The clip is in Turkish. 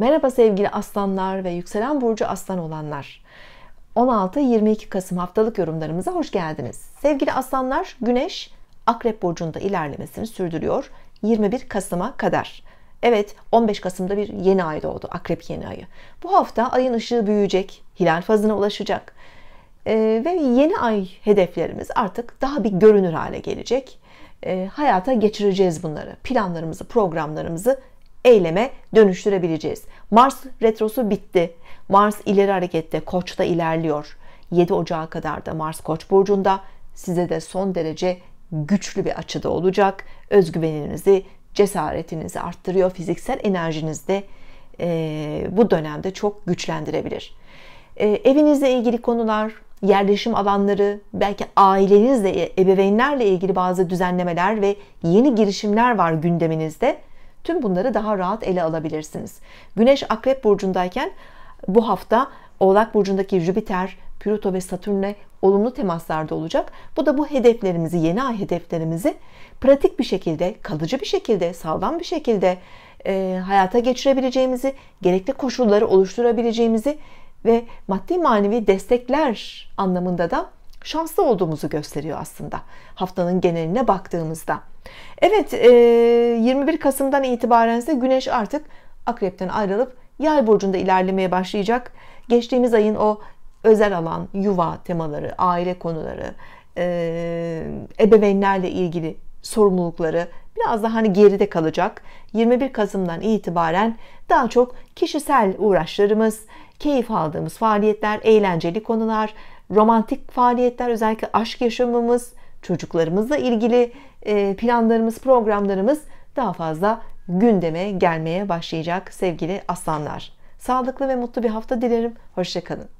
Merhaba sevgili aslanlar ve yükselen burcu aslan olanlar. 16-22 Kasım haftalık yorumlarımıza hoş geldiniz. Sevgili aslanlar, Güneş Akrep burcunda ilerlemesini sürdürüyor 21 Kasım'a kadar. Evet, 15 Kasım'da bir yeni ay doğdu, Akrep yeni ayı. Bu hafta ayın ışığı büyüyecek, hilal fazına ulaşacak. Ee, ve yeni ay hedeflerimiz artık daha bir görünür hale gelecek. Ee, hayata geçireceğiz bunları. Planlarımızı, programlarımızı eyleme dönüştürebileceğiz. Mars retrosu bitti. Mars ileri harekette, Koç'ta ilerliyor. 7 Ocağı kadar da Mars Koç burcunda size de son derece güçlü bir açıda olacak. Özgüveninizi, cesaretinizi arttırıyor. Fiziksel enerjinizi de e, bu dönemde çok güçlendirebilir. E, evinizle ilgili konular, yerleşim alanları, belki ailenizle, e, ebeveynlerle ilgili bazı düzenlemeler ve yeni girişimler var gündeminizde. Tüm bunları daha rahat ele alabilirsiniz. Güneş Akrep burcundayken bu hafta Oğlak burcundaki Jüpiter, Plüto ve Satürn'le olumlu temaslarda olacak. Bu da bu hedeflerimizi, yeni ay hedeflerimizi pratik bir şekilde, kalıcı bir şekilde, sağlam bir şekilde e, hayata geçirebileceğimizi, gerekli koşulları oluşturabileceğimizi ve maddi manevi destekler anlamında da şanslı olduğumuzu gösteriyor aslında haftanın geneline baktığımızda. Evet 21 e, Kasım'dan itibaren ise Güneş artık Akrep'ten ayrılıp Yay burcunda ilerlemeye başlayacak. Geçtiğimiz ayın o özel alan, yuva temaları, aile konuları, e, ebeveynlerle ilgili sorumlulukları biraz daha hani geride kalacak. 21 Kasım'dan itibaren daha çok kişisel uğraşlarımız, keyif aldığımız faaliyetler, eğlenceli konular, romantik faaliyetler, özellikle aşk yaşamımız, çocuklarımızla ilgili e, planlarımız, programlarımız daha fazla gündeme gelmeye başlayacak sevgili aslanlar. Sağlıklı ve mutlu bir hafta dilerim. Hoşçakalın.